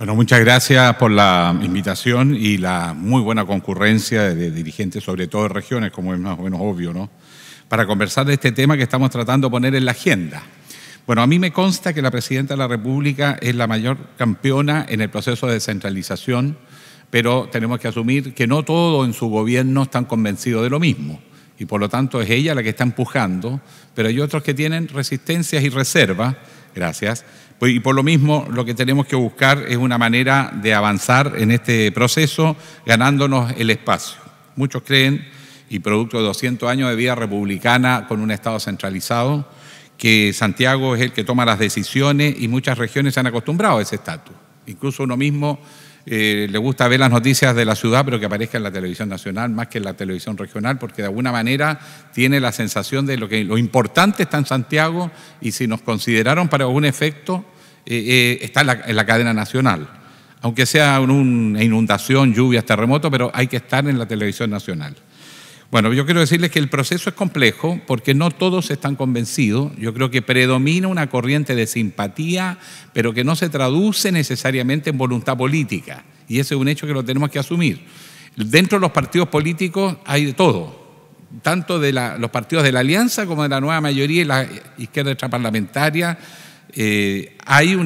Bueno, muchas gracias por la invitación y la muy buena concurrencia de dirigentes, sobre todo de regiones, como es más o menos obvio, ¿no? Para conversar de este tema que estamos tratando de poner en la agenda. Bueno, a mí me consta que la presidenta de la República es la mayor campeona en el proceso de descentralización, pero tenemos que asumir que no todos en su gobierno están convencidos de lo mismo. Y por lo tanto es ella la que está empujando, pero hay otros que tienen resistencias y reservas, gracias, pues, y por lo mismo, lo que tenemos que buscar es una manera de avanzar en este proceso, ganándonos el espacio. Muchos creen, y producto de 200 años de vida republicana con un Estado centralizado, que Santiago es el que toma las decisiones y muchas regiones se han acostumbrado a ese estatus. Incluso uno mismo eh, le gusta ver las noticias de la ciudad, pero que aparezca en la televisión nacional más que en la televisión regional, porque de alguna manera tiene la sensación de lo que lo importante está en Santiago y si nos consideraron para algún efecto, eh, eh, está en la, cadena nacional. Aunque sea una inundación, lluvias, terremoto, pero hay que estar en la televisión nacional. Bueno, yo quiero decirles que el proceso es complejo porque no todos están convencidos. Yo creo que predomina una corriente de simpatía, pero que no se traduce necesariamente en voluntad política. Y ese es un hecho que lo tenemos que asumir. Dentro de los partidos políticos hay de todo, tanto de los partidos de la alianza como de la nueva mayoría y la izquierda extraparlamentaria eh, hay un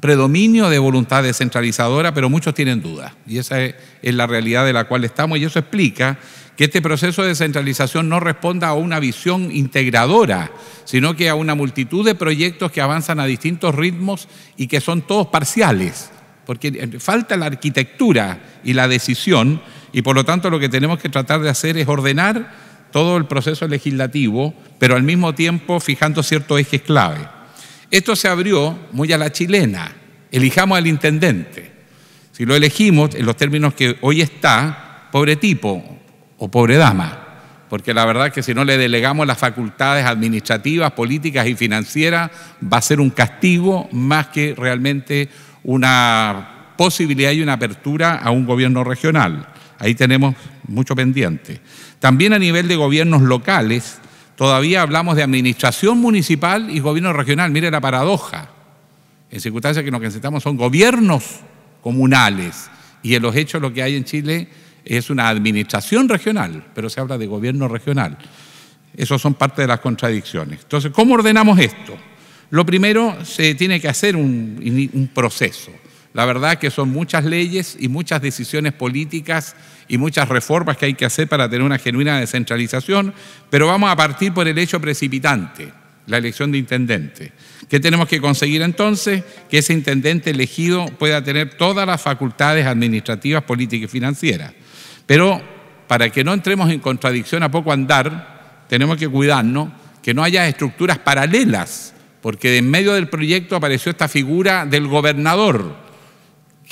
predominio de voluntad descentralizadora, pero muchos tienen dudas. Y esa es la realidad de la cual estamos y eso explica que este proceso de descentralización no responda a una visión integradora, sino que a una multitud de proyectos que avanzan a distintos ritmos y que son todos parciales, porque falta la arquitectura y la decisión, y por lo tanto lo que tenemos que tratar de hacer es ordenar todo el proceso legislativo, pero al mismo tiempo fijando ciertos ejes clave. Esto se abrió muy a la chilena. Elijamos al intendente. Si lo elegimos en los términos que hoy está, pobre tipo o pobre dama. Porque la verdad es que si no le delegamos las facultades administrativas, políticas y financieras, va a ser un castigo más que realmente una posibilidad y una apertura a un gobierno regional. Ahí tenemos mucho pendiente. También a nivel de gobiernos locales, todavía hablamos de administración municipal y gobierno regional. Mire la paradoja. En circunstancias que lo que necesitamos son gobiernos comunales. Y en los hechos lo que hay en Chile es una administración regional, pero se habla de gobierno regional. Esas son parte de las contradicciones. Entonces, ¿cómo ordenamos esto? Lo primero, se tiene que hacer un, un proceso. La verdad que son muchas leyes y muchas decisiones políticas y muchas reformas que hay que hacer para tener una genuina descentralización, pero vamos a partir por el hecho precipitante, la elección de intendente. ¿Qué tenemos que conseguir entonces? Que ese intendente elegido pueda tener todas las facultades administrativas, políticas y financieras. Pero para que no entremos en contradicción a poco andar, tenemos que cuidarnos que no haya estructuras paralelas, porque en medio del proyecto apareció esta figura del gobernador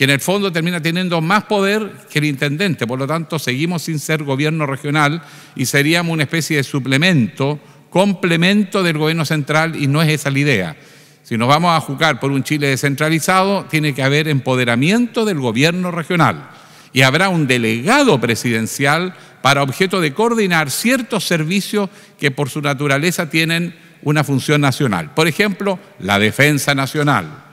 que en el fondo termina teniendo más poder que el intendente. Por lo tanto, seguimos sin ser gobierno regional y seríamos una especie de suplemento, complemento del gobierno central y no es esa la idea. Si nos vamos a juzgar por un Chile descentralizado, tiene que haber empoderamiento del gobierno regional y habrá un delegado presidencial para objeto de coordinar ciertos servicios que por su naturaleza tienen una función nacional. Por ejemplo, la defensa nacional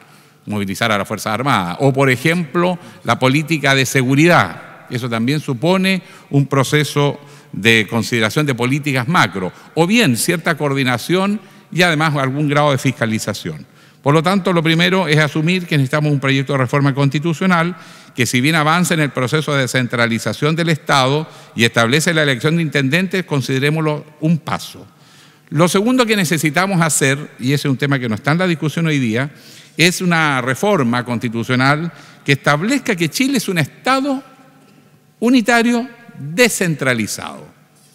movilizar a las Fuerzas Armadas. O, por ejemplo, la política de seguridad. Eso también supone un proceso de consideración de políticas macro. O bien cierta coordinación y además algún grado de fiscalización. Por lo tanto, lo primero es asumir que necesitamos un proyecto de reforma constitucional que si bien avanza en el proceso de descentralización del Estado y establece la elección de intendentes, considerémoslo un paso. Lo segundo que necesitamos hacer, y ese es un tema que no está en la discusión hoy día, es una reforma constitucional que establezca que Chile es un Estado unitario descentralizado.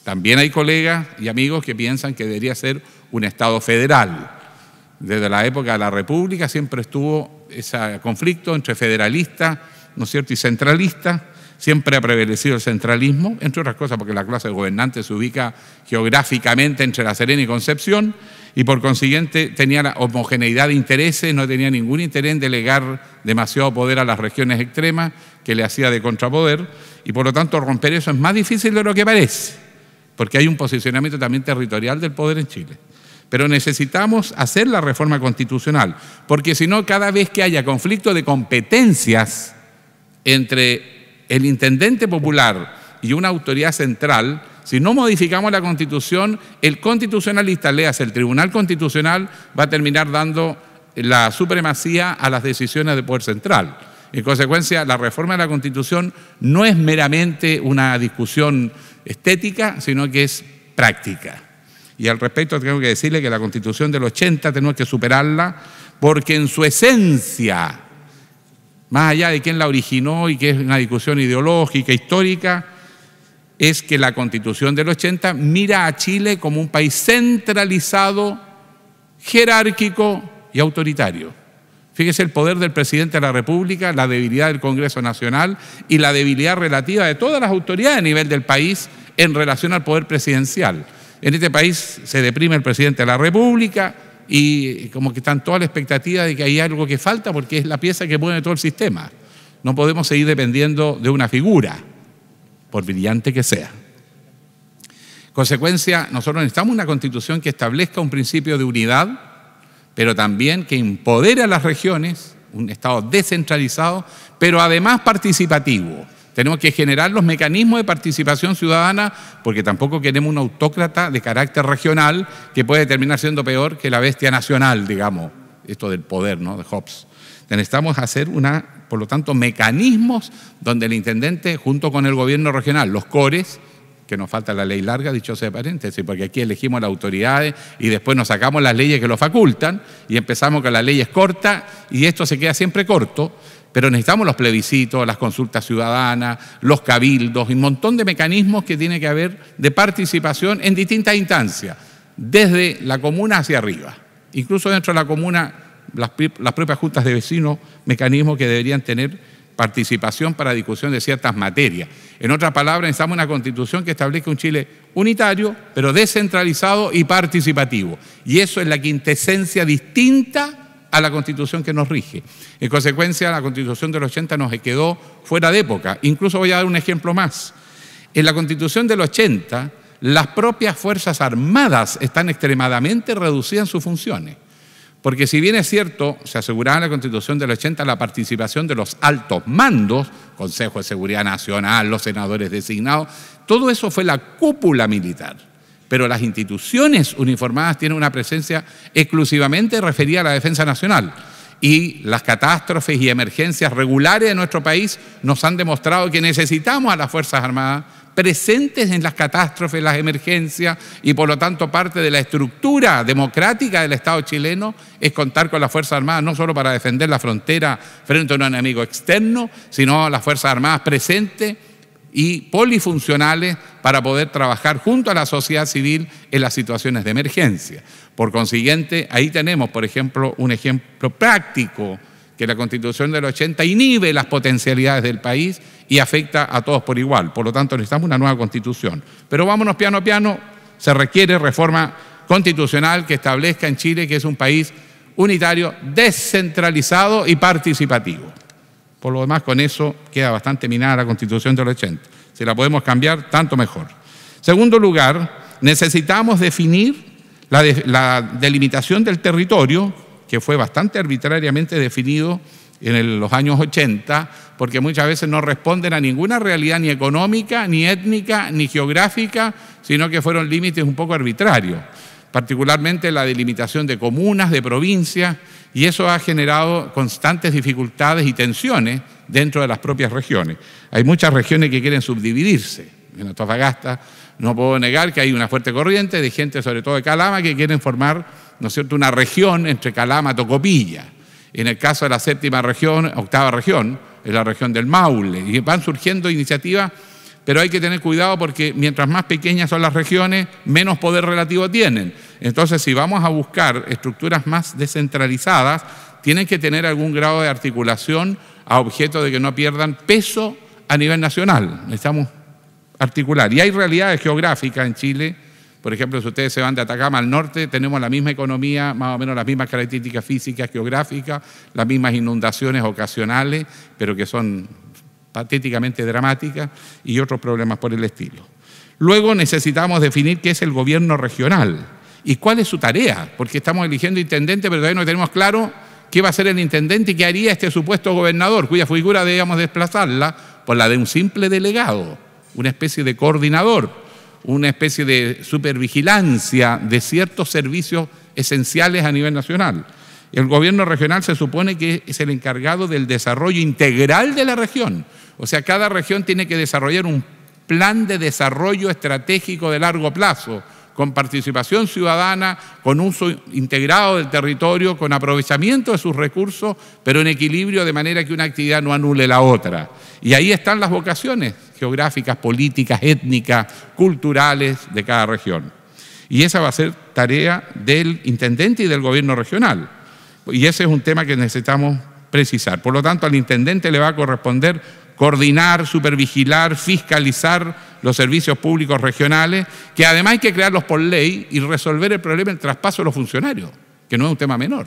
También hay colegas y amigos que piensan que debería ser un Estado federal. Desde la época de la República siempre estuvo ese conflicto entre federalista ¿no es cierto?, y centralista siempre ha prevalecido el centralismo, entre otras cosas porque la clase de gobernante se ubica geográficamente entre La Serena y Concepción y por consiguiente tenía la homogeneidad de intereses, no tenía ningún interés en delegar demasiado poder a las regiones extremas que le hacía de contrapoder y por lo tanto romper eso es más difícil de lo que parece, porque hay un posicionamiento también territorial del poder en Chile. Pero necesitamos hacer la reforma constitucional, porque si no, cada vez que haya conflicto de competencias entre el intendente popular y una autoridad central, si no modificamos la constitución, el constitucionalista, leas, el Tribunal Constitucional, va a terminar dando la supremacía a las decisiones del Poder Central. En consecuencia, la reforma de la Constitución no es meramente una discusión estética, sino que es práctica. Y al respecto tengo que decirle que la Constitución del 80 tenemos que superarla porque en su esencia más allá de quién la originó y que es una discusión ideológica, histórica, es que la constitución del 80 mira a Chile como un país centralizado, jerárquico y autoritario. Fíjese el poder del presidente de la República, la debilidad del Congreso Nacional y la debilidad relativa de todas las autoridades a nivel del país en relación al poder presidencial. En este país se deprime el presidente de la República, y como que están toda la expectativa de que hay algo que falta porque es la pieza que mueve todo el sistema. No podemos seguir dependiendo de una figura, por brillante que sea. Consecuencia, nosotros necesitamos una constitución que establezca un principio de unidad, pero también que empodere a las regiones, un Estado descentralizado, pero además participativo. Tenemos que generar los mecanismos de participación ciudadana porque tampoco queremos un autócrata de carácter regional que puede terminar siendo peor que la bestia nacional, digamos, esto del poder, ¿no? De Hobbes. Necesitamos hacer una, por lo tanto, mecanismos donde el intendente, junto con el gobierno regional, los cores, que nos falta la ley larga, dicho sea paréntesis, porque aquí elegimos las autoridades y después nos sacamos las leyes que lo facultan y empezamos con las leyes cortas y esto se queda siempre corto pero necesitamos los plebiscitos, las consultas ciudadanas, los cabildos y un montón de mecanismos que tiene que haber de participación en distintas instancias, desde la comuna hacia arriba. Incluso dentro de la comuna, las, las propias juntas de vecinos, mecanismos que deberían tener participación para discusión de ciertas materias. En otras palabras, necesitamos una constitución que establezca un Chile unitario, pero descentralizado y participativo. Y eso es la quintesencia distinta a la constitución que nos rige. En consecuencia, la constitución del 80 nos quedó fuera de época. Incluso voy a dar un ejemplo más. En la constitución del 80, las propias Fuerzas Armadas están extremadamente reducidas en sus funciones. Porque si bien es cierto, se aseguraba en la Constitución del 80 la participación de los altos mandos, Consejo de Seguridad Nacional, los senadores designados, todo eso fue la cúpula militar pero las instituciones uniformadas tienen una presencia exclusivamente referida a la defensa nacional. Y las catástrofes y emergencias regulares de nuestro país nos han demostrado que necesitamos a las Fuerzas Armadas presentes en las catástrofes, las emergencias, y por lo tanto parte de la estructura democrática del Estado chileno es contar con las Fuerzas Armadas no solo para defender la frontera frente a un enemigo externo, sino las Fuerzas Armadas presentes y polifuncionales para poder trabajar junto a la sociedad civil en las situaciones de emergencia. Por consiguiente, ahí tenemos, por ejemplo, un ejemplo práctico que la Constitución del 80 inhibe las potencialidades del país y afecta a todos por igual. Por lo tanto, necesitamos una nueva Constitución. Pero vámonos piano a piano, se requiere reforma constitucional que establezca en Chile que es un país unitario, descentralizado y participativo. Por lo demás, con eso queda bastante minada la constitución del 80. Si la podemos cambiar, tanto mejor. Segundo lugar, necesitamos definir la, delimitación del territorio, que fue bastante arbitrariamente definido en los años 80, porque muchas veces no responden a ninguna realidad ni económica, ni étnica, ni geográfica, sino que fueron límites un poco arbitrarios particularmente la delimitación de comunas, de provincias, y eso ha generado constantes dificultades y tensiones dentro de las propias regiones. Hay muchas regiones que quieren subdividirse. En Antofagasta no puedo negar que hay una fuerte corriente de gente, sobre todo de Calama, que quieren formar, ¿no una región entre Calama y Tocopilla. En el caso de la séptima región, octava región, es la región del Maule, y van surgiendo iniciativas pero hay que tener cuidado porque mientras más pequeñas son las regiones, menos poder relativo tienen. Entonces, si vamos a buscar estructuras más descentralizadas, tienen que tener algún grado de articulación a objeto de que no pierdan peso a nivel nacional. Necesitamos articular. Y hay realidades geográficas en Chile. Por ejemplo, si ustedes se van de Atacama al norte, tenemos la misma economía, más o menos las mismas características físicas, geográficas, las mismas inundaciones ocasionales, pero que son patéticamente dramática y otros problemas por el estilo. Luego necesitamos definir qué es el gobierno regional y cuál es su tarea, porque estamos eligiendo intendente, pero todavía no tenemos claro qué va a ser el intendente y qué haría este supuesto gobernador, cuya figura debíamos desplazarla por la de un simple delegado, una especie de coordinador, una especie de supervigilancia de ciertos servicios esenciales a nivel nacional. El gobierno regional se supone que es el encargado del desarrollo integral de la región. O sea, cada región tiene que desarrollar un plan de desarrollo estratégico de largo plazo, con participación ciudadana, con uso integrado del territorio, con aprovechamiento de sus recursos, pero en equilibrio de manera que una actividad no anule la otra. Y ahí están las vocaciones geográficas, políticas, étnicas, culturales de cada región. Y esa va a ser tarea del intendente y del gobierno regional. Y ese es un tema que necesitamos precisar. Por lo tanto, al intendente le va a corresponder coordinar, supervigilar, fiscalizar los servicios públicos regionales, que además hay que crearlos por ley y resolver el problema del traspaso de los funcionarios, que no es un tema menor.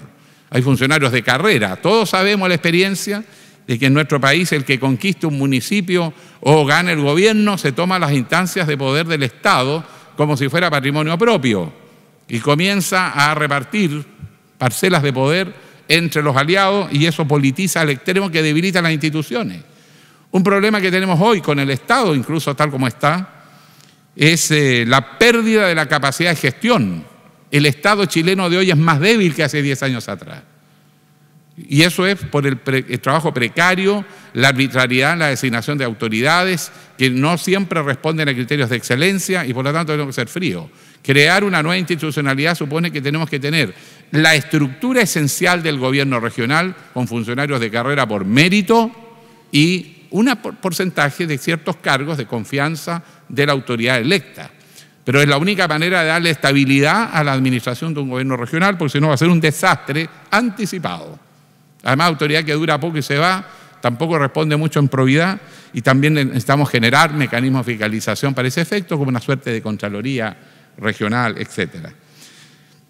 Hay funcionarios de carrera, todos sabemos la experiencia de que en nuestro país el que conquiste un municipio o gana el gobierno se toma las instancias de poder del Estado como si fuera patrimonio propio y comienza a repartir parcelas de poder entre los aliados y eso politiza al extremo que debilita las instituciones. Un problema que tenemos hoy con el Estado, incluso tal como está, es eh, la pérdida de la capacidad de gestión. El Estado chileno de hoy es más débil que hace 10 años atrás. Y eso es por el, trabajo precario, la arbitrariedad en la designación de autoridades que no siempre responden a criterios de excelencia y por lo tanto tenemos que ser fríos. Crear una nueva institucionalidad supone que tenemos que tener la estructura esencial del gobierno regional con funcionarios de carrera por mérito y un porcentaje de ciertos cargos de confianza de la autoridad electa. Pero es la única manera de darle estabilidad a la administración de un gobierno regional, porque si no va a ser un desastre anticipado. Además, autoridad que dura poco y se va, tampoco responde mucho en probidad, y también necesitamos generar mecanismos de fiscalización para ese efecto, como una suerte de Contraloría regional, etcétera.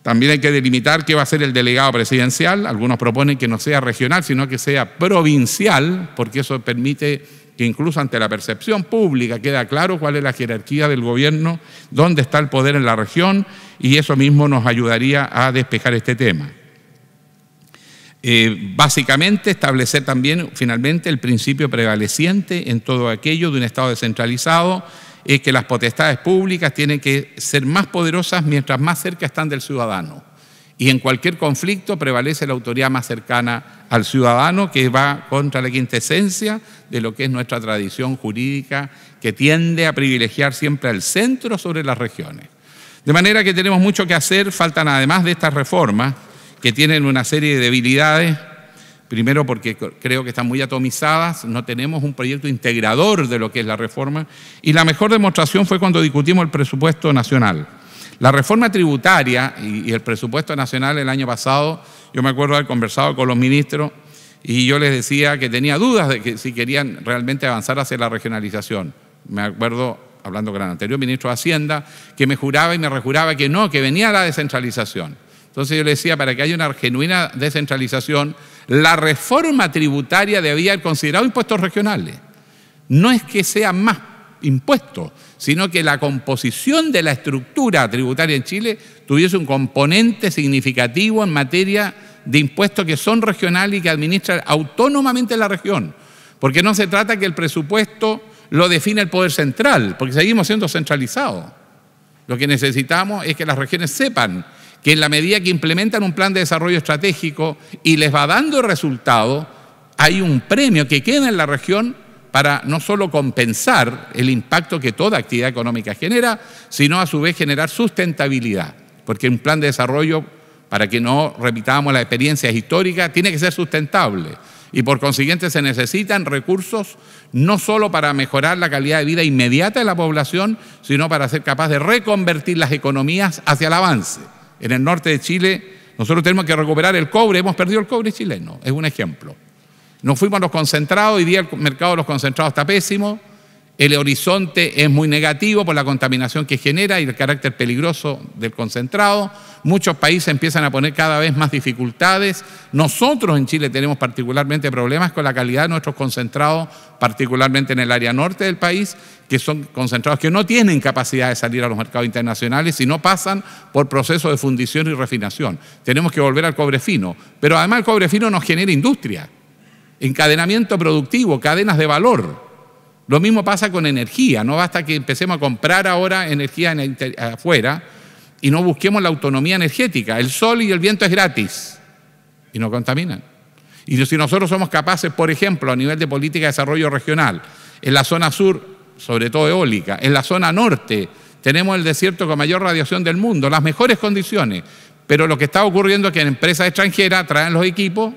También hay que delimitar qué va a ser el delegado presidencial. Algunos proponen que no sea regional, sino que sea provincial, porque eso permite que incluso ante la percepción pública queda claro cuál es la jerarquía del gobierno, dónde está el poder en la región, y eso mismo nos ayudaría a despejar este tema. Eh, básicamente establecer también finalmente el principio prevaleciente en todo aquello de un Estado descentralizado es que las potestades públicas tienen que ser más poderosas mientras más cerca están del ciudadano. Y en cualquier conflicto prevalece la autoridad más cercana al ciudadano, que va contra la quintesencia de lo que es nuestra tradición jurídica, que tiende a privilegiar siempre al centro sobre las regiones. De manera que tenemos mucho que hacer, faltan además de estas reformas, que tienen una serie de debilidades, primero porque creo que están muy atomizadas, no tenemos un proyecto integrador de lo que es la reforma, y la mejor demostración fue cuando discutimos el presupuesto nacional. La reforma tributaria y, el presupuesto nacional el año pasado, yo me acuerdo haber conversado con los ministros y yo les decía que tenía dudas de que si querían realmente avanzar hacia la regionalización. Me acuerdo, hablando con el anterior ministro de Hacienda, que me juraba y me rejuraba que no, que venía la descentralización. Entonces yo le decía, para que haya una genuina descentralización, la reforma tributaria debía haber considerado impuestos regionales. No es que sean más impuestos, sino que la composición de la estructura tributaria en Chile tuviese un componente significativo en materia de impuestos que son regionales y que administran autónomamente la región. Porque no se trata que el presupuesto lo define el poder central, porque seguimos siendo centralizados. Lo que necesitamos es que las regiones sepan que en la medida que implementan un plan de desarrollo estratégico y les va dando resultado, hay un premio que queda en la región para no solo compensar el impacto que toda actividad económica genera, sino a su vez generar sustentabilidad, porque un plan de desarrollo, para que no repitamos las experiencias históricas, tiene que ser sustentable y por consiguiente se necesitan recursos no solo para mejorar la calidad de vida inmediata de la población, sino para ser capaz de reconvertir las economías hacia el avance en el norte de Chile, nosotros tenemos que recuperar el cobre, hemos perdido el cobre chileno, es un ejemplo. Nos fuimos a los concentrados, hoy día el mercado de los concentrados está pésimo, el horizonte es muy negativo por la contaminación que genera y el carácter peligroso del concentrado. Muchos países empiezan a poner cada vez más dificultades. Nosotros en Chile tenemos particularmente problemas con la calidad de nuestros concentrados, particularmente en el área norte del país, que son concentrados que no tienen capacidad de salir a los mercados internacionales y no pasan por procesos de fundición y refinación. Tenemos que volver al cobre fino. Pero además el cobre fino nos genera industria, encadenamiento productivo, cadenas de valor. Lo mismo pasa con energía, no basta que empecemos a comprar ahora energía afuera y no busquemos la autonomía energética. El sol y el viento es gratis y no contaminan. Y si nosotros somos capaces, por ejemplo, a nivel de política de desarrollo regional, en la zona sur, sobre todo eólica, en la zona norte, tenemos el desierto con mayor radiación del mundo, las mejores condiciones, pero lo que está ocurriendo es que en empresas extranjeras traen los equipos,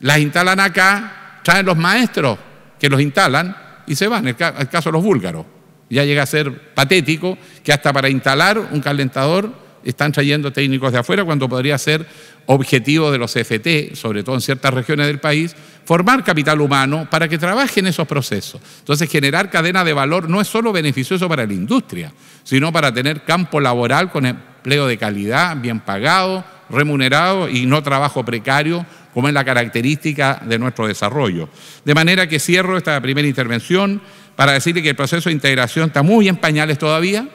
las instalan acá, traen los maestros que los instalan, y se van, en el caso de los búlgaros. Ya llega a ser patético que hasta para instalar un calentador están trayendo técnicos de afuera cuando podría ser objetivo de los CFT, sobre todo en ciertas regiones del país, formar capital humano para que trabajen esos procesos. Entonces, generar cadena de valor no es solo beneficioso para la industria, sino para tener campo laboral con empleo de calidad, bien pagado, remunerado y no trabajo precario como es la característica de nuestro desarrollo. De manera que cierro esta primera intervención para decirle que el proceso de integración está muy en pañales todavía.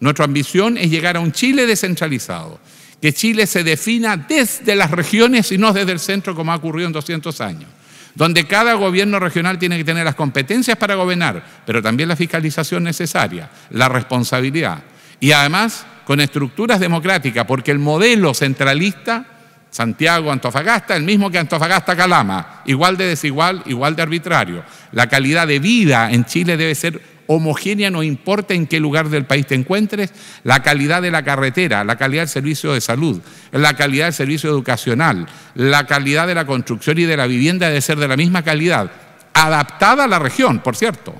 Nuestra ambición es llegar a un Chile descentralizado, que Chile se defina desde las regiones y no desde el centro como ha ocurrido en 200 años, donde cada gobierno regional tiene que tener las competencias para gobernar, pero también la fiscalización necesaria, la responsabilidad y además con estructuras democráticas, porque el modelo centralista Santiago, Antofagasta, el mismo que Antofagasta, Calama, igual de desigual, igual de arbitrario. La calidad de vida en Chile debe ser homogénea, no importa en qué lugar del país te encuentres, la calidad de la carretera, la calidad del servicio de salud, la calidad del servicio educacional, la calidad de la construcción y de la vivienda debe ser de la misma calidad, adaptada a la región, por cierto,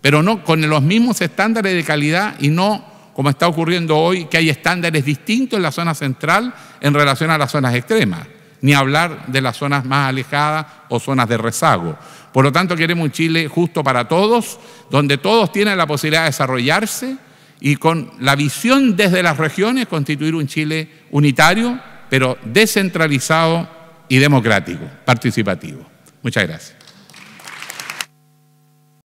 pero no con los mismos estándares de calidad y no como está ocurriendo hoy, que hay estándares distintos en la zona central en relación a las zonas extremas, ni hablar de las zonas más alejadas o zonas de rezago. Por lo tanto, queremos un Chile justo para todos, donde todos tienen la posibilidad de desarrollarse y con la visión desde las regiones constituir un Chile unitario, pero descentralizado y democrático, participativo. Muchas gracias.